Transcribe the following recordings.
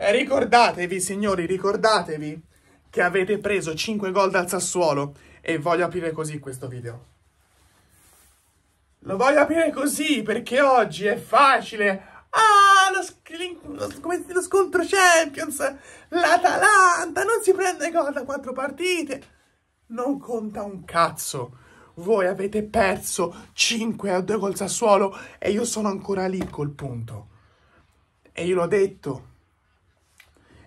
Ricordatevi, signori, ricordatevi che avete preso 5 gol dal Sassuolo e voglio aprire così questo video. Lo voglio aprire così perché oggi è facile. Ah, lo, lo, lo scontro Champions, l'Atalanta, non si prende gol da 4 partite. Non conta un cazzo. Voi avete perso 5 a 2 col Sassuolo e io sono ancora lì col punto. E io l'ho detto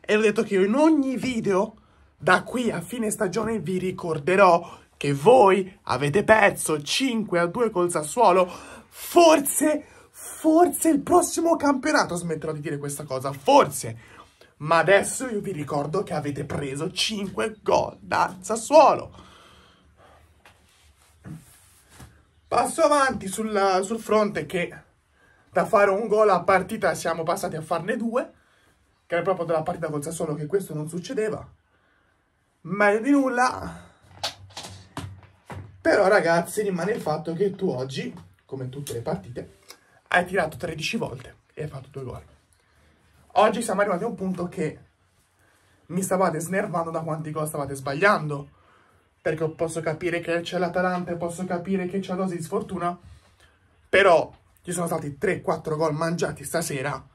e ho detto che io in ogni video da qui a fine stagione vi ricorderò che voi avete perso 5 a 2 col Sassuolo, forse, forse il prossimo campionato smetterò di dire questa cosa, forse. Ma adesso io vi ricordo che avete preso 5 gol da Sassuolo. Passo avanti sulla, sul fronte che da fare un gol a partita siamo passati a farne due che era proprio della partita col Sassuolo che questo non succedeva. Meglio di nulla. Però ragazzi rimane il fatto che tu oggi, come tutte le partite, hai tirato 13 volte e hai fatto due gol. Oggi siamo arrivati a un punto che mi stavate snervando da quanti gol stavate sbagliando. Perché posso capire che c'è l'Atalanta, posso capire che c'è la dose di sfortuna. Però ci sono stati 3-4 gol mangiati stasera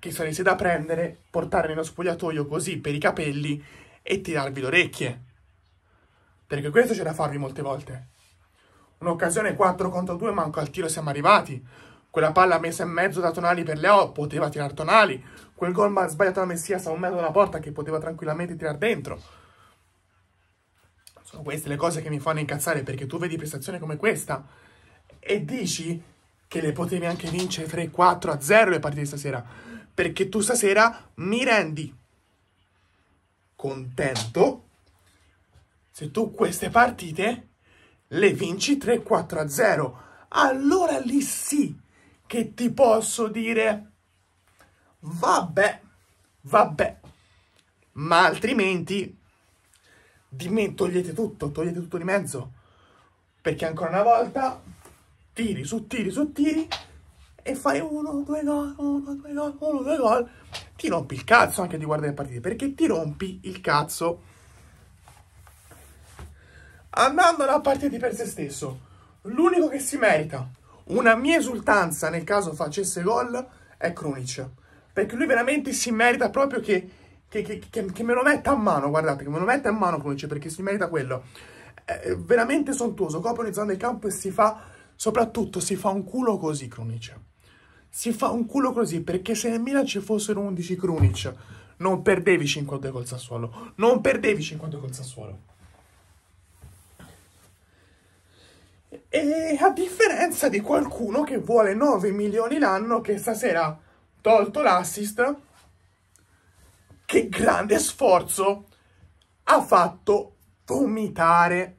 che sareste da prendere, portare nello spogliatoio così per i capelli e tirarvi le orecchie. Perché questo c'è da farvi molte volte. Un'occasione 4 contro 2 manco al tiro siamo arrivati. Quella palla messa in mezzo da Tonali per Leo poteva tirare Tonali. Quel gol ma sbagliato da Messias a un metro dalla porta che poteva tranquillamente tirare dentro. Sono queste le cose che mi fanno incazzare perché tu vedi prestazioni come questa e dici che le potevi anche vincere 3-4 0 le partite di stasera perché tu stasera mi rendi contento se tu queste partite le vinci 3-4-0. Allora lì sì che ti posso dire vabbè, vabbè, ma altrimenti di me togliete tutto, togliete tutto di mezzo perché ancora una volta tiri su tiri su tiri e fai uno, due gol, uno, due gol, uno, due gol, ti rompi il cazzo anche di guardare le partite, perché ti rompi il cazzo andando alla partita per se stesso. L'unico che si merita una mia esultanza nel caso facesse gol è Krunic, perché lui veramente si merita proprio che, che, che, che me lo metta a mano, guardate, che me lo metta a mano Krunic, perché si merita quello. È veramente sontuoso, copre le zone del campo e si fa Soprattutto si fa un culo così, Krunic. Si fa un culo così perché se nel Milan ci fossero 11 Krunic non perdevi 5 col Sassuolo. Non perdevi 5 col Sassuolo. E a differenza di qualcuno che vuole 9 milioni l'anno che stasera ha tolto l'assist che grande sforzo ha fatto vomitare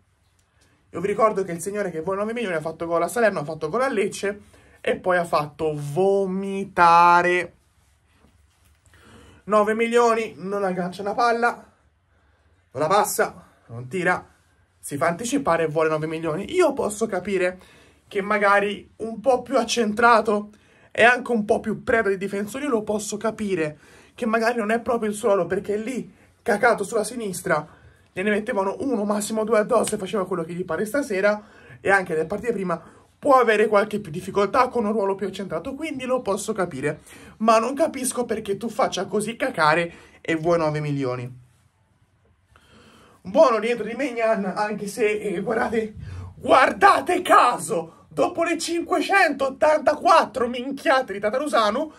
io vi ricordo che il signore che vuole 9 milioni ha fatto gol a Salerno, ha fatto gol a Lecce e poi ha fatto vomitare. 9 milioni, non aggancia la palla, non la passa, non tira, si fa anticipare e vuole 9 milioni. Io posso capire che magari un po' più accentrato e anche un po' più preda di difensore, io lo posso capire, che magari non è proprio il suo ruolo perché lì, cacato sulla sinistra, gliene mettevano uno, massimo due addosso e faceva quello che gli pare stasera e anche le partite prima può avere qualche più difficoltà con un ruolo più accentrato, quindi lo posso capire, ma non capisco perché tu faccia così cacare e vuoi 9 milioni. Buono rientro di Megnan, anche se, eh, guardate, guardate caso, dopo le 584 minchiate di Tatarusano,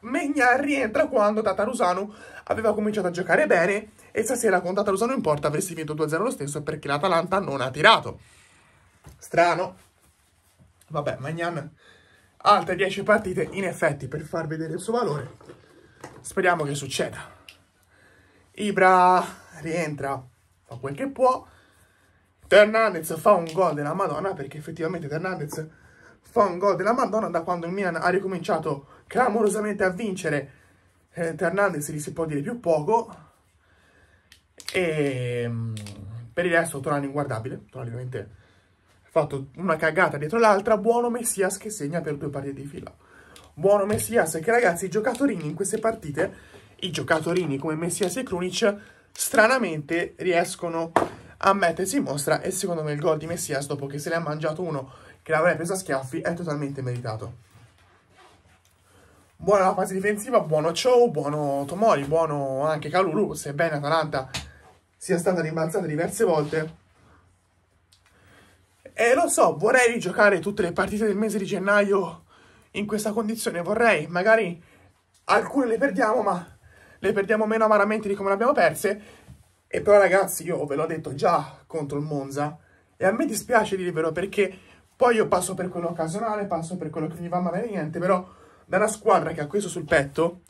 Megnan rientra quando Tatarusano aveva cominciato a giocare bene e stasera contata Lusano non importa avresti vinto 2-0 lo stesso perché l'Atalanta non ha tirato. Strano. Vabbè, Magnan altre 10 partite in effetti per far vedere il suo valore. Speriamo che succeda. Ibra rientra, fa quel che può. Fernandez fa un gol della Madonna perché effettivamente Fernandez fa un gol della Madonna da quando il Milan ha ricominciato clamorosamente a vincere. Eh, Fernandez gli si può dire più poco e ehm, per il resto Tonali inguardabile, Tonali ovviamente ha fatto una cagata dietro l'altra, buono Messias che segna per due partite di fila. Buono Messias che ragazzi i giocatorini in queste partite, i giocatorini come Messias e Krunic, stranamente riescono a mettersi in mostra e secondo me il gol di Messias dopo che se ne ha mangiato uno che l'avrei preso a schiaffi è totalmente meritato. Buona la fase difensiva, buono Chou, buono Tomori, buono anche Calulu, sebbene Atalanta sia stata rimbalzata diverse volte. E non so, vorrei rigiocare tutte le partite del mese di gennaio in questa condizione, vorrei, magari alcune le perdiamo, ma le perdiamo meno amaramente di come le abbiamo perse. E però ragazzi, io ve l'ho detto già contro il Monza, e a me dispiace dirvelo perché poi io passo per quello occasionale, passo per quello che mi va male niente, però da una squadra che ha questo sul petto,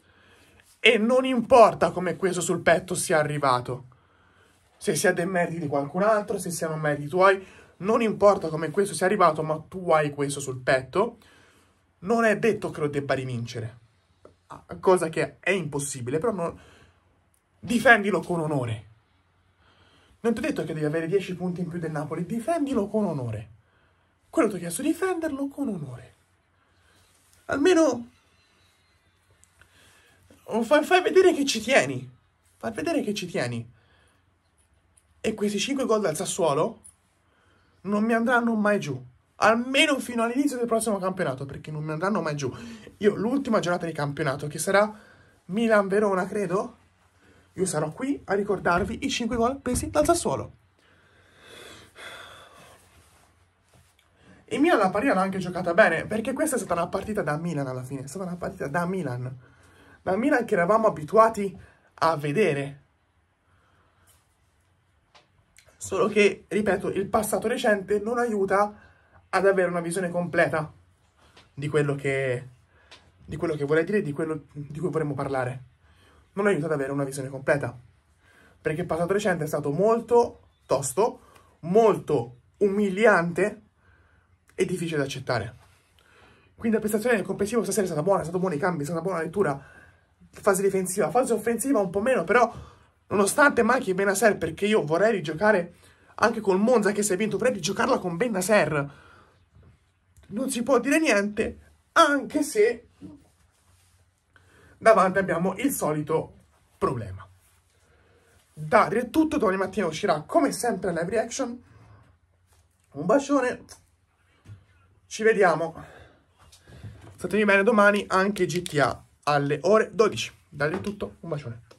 e non importa come questo sul petto sia arrivato se sia dei meriti di qualcun altro, se siano meriti tuoi, non importa come questo sia arrivato, ma tu hai questo sul petto, non è detto che lo debba rivincere, ah, cosa che è impossibile, però non... difendilo con onore. Non ti ho detto che devi avere 10 punti in più del Napoli, difendilo con onore. Quello ti ho chiesto, difenderlo con onore. Almeno fai, fai vedere che ci tieni, fai vedere che ci tieni e questi 5 gol dal Sassuolo non mi andranno mai giù. Almeno fino all'inizio del prossimo campionato, perché non mi andranno mai giù. Io l'ultima giornata di campionato, che sarà Milan-Verona, credo, io sarò qui a ricordarvi i 5 gol presi dal Sassuolo. E Milan la partita l'ha anche giocata bene, perché questa è stata una partita da Milan alla fine, è stata una partita da Milan. Da Milan che eravamo abituati a vedere, solo che, ripeto, il passato recente non aiuta ad avere una visione completa di quello che, di quello che vorrei dire e di quello di cui vorremmo parlare. Non aiuta ad avere una visione completa, perché il passato recente è stato molto tosto, molto umiliante e difficile da accettare. Quindi la prestazione nel complessivo stasera è stata buona, è stato buoni i cambi, è stata buona la lettura, fase difensiva, fase offensiva un po' meno, però nonostante manchi Ben Benaser, perché io vorrei rigiocare anche col Monza che se hai vinto, vorrei rigiocarla con Ben Benaser. Non si può dire niente, anche se davanti abbiamo il solito problema. Dario è tutto, domani mattina uscirà come sempre live reaction. Un bacione, ci vediamo. Statemi bene domani anche GTA alle ore 12. Dario è tutto, un bacione.